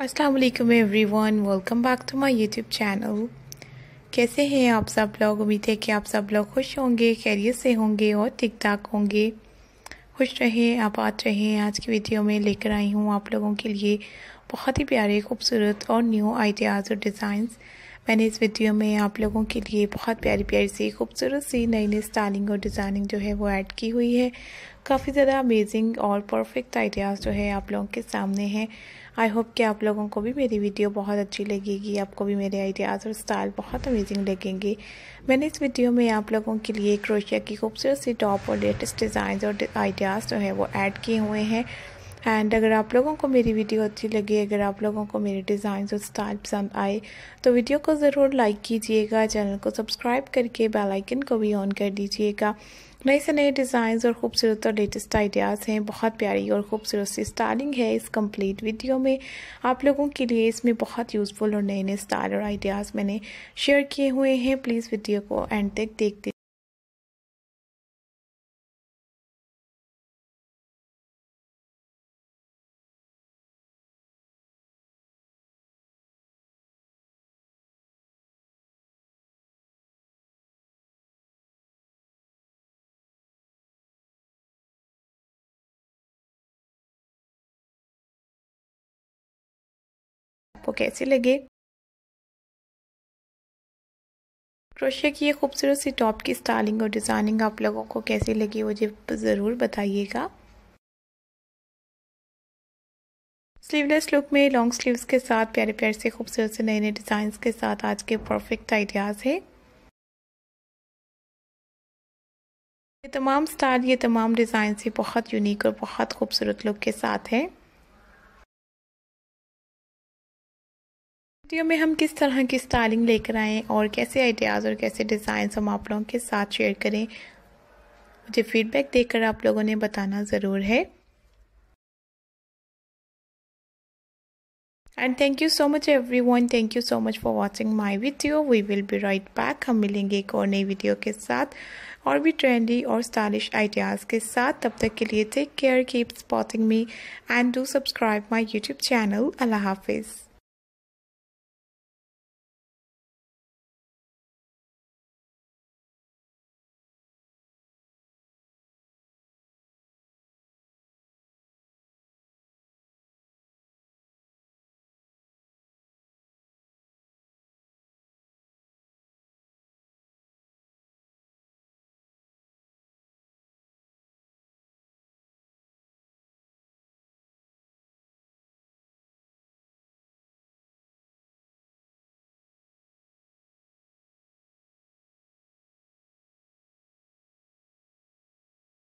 Aslam everyone welcome back to my YouTube channel कैसे हैं आप सब लोग उम्मीद है कि आप सब लोग खुश होंगे खैरियत से होंगे और ठीक ठाक होंगे खुश रहें आते रहें आज की वीडियो में लेकर आई हूँ आप लोगों के लिए बहुत ही प्यारे खूबसूरत और न्यू आइडियाज़ और डिज़ाइंस मैंने इस वीडियो में आप लोगों के लिए बहुत प्यारी प्यारी सी खूबसूरत सी नई नई स्टाइलिंग और डिज़ाइनिंग जो है वो ऐड की हुई है काफ़ी ज़्यादा अमेजिंग और परफेक्ट आइडियाज़ जो है आप लोगों के सामने हैं आई होप कि आप लोगों को भी मेरी वीडियो बहुत अच्छी लगेगी आपको भी मेरे आइडियाज़ और स्टाइल बहुत अमेजिंग लगेंगे मैंने इस वीडियो में आप लोगों के लिए क्रोशिया की खूबसूरत सी टॉप और लेटेस्ट डिज़ाइन और आइडियाज़ जो है वो ऐड किए हुए हैं एंड अगर आप लोगों को मेरी वीडियो अच्छी लगी अगर आप लोगों को मेरे डिज़ाइन और स्टाइल पसंद आए तो वीडियो को ज़रूर लाइक कीजिएगा चैनल को सब्सक्राइब करके बेल आइकन को भी ऑन कर दीजिएगा नए से नए डिज़ाइन और खूबसूरत और लेटेस्ट आइडियाज़ हैं बहुत प्यारी और खूबसूरत सी स्टाइलिंग है इस कंप्लीट वीडियो में आप लोगों के लिए इसमें बहुत यूज़फुल और नए नए स्टाइल और आइडियाज़ मैंने शेयर किए हुए हैं प्लीज़ वीडियो को एंड तक देखते आपको कैसे लगे क्रोशिया की ये खूबसूरत सी टॉप की स्टाइलिंग और डिज़ाइनिंग आप लोगों को कैसी लगी मुझे ज़रूर बताइएगा स्लीवलेस लुक में लॉन्ग स्लीव्स के साथ प्यारे प्यारे से खूबसूरत से नए नए डिज़ाइंस के साथ आज के परफेक्ट आइडियाज़ है ये तमाम स्टाइल ये तमाम डिज़ाइन से बहुत यूनिक और बहुत खूबसूरत लुक के साथ है वीडियो में हम किस तरह की स्टाइलिंग लेकर आएँ और कैसे आइडियाज़ और कैसे डिज़ाइन हम आप लोगों के साथ शेयर करें मुझे फीडबैक देकर आप लोगों ने बताना ज़रूर है and thank you so much everyone thank you so much for watching my video we will be right back हम मिलेंगे एक और नई वीडियो के साथ और भी ट्रेंडी और स्टाइलिश आइडियाज़ के साथ तब तक के लिए take care keep spotting me and do subscribe my YouTube channel अल्लाह हाफिज़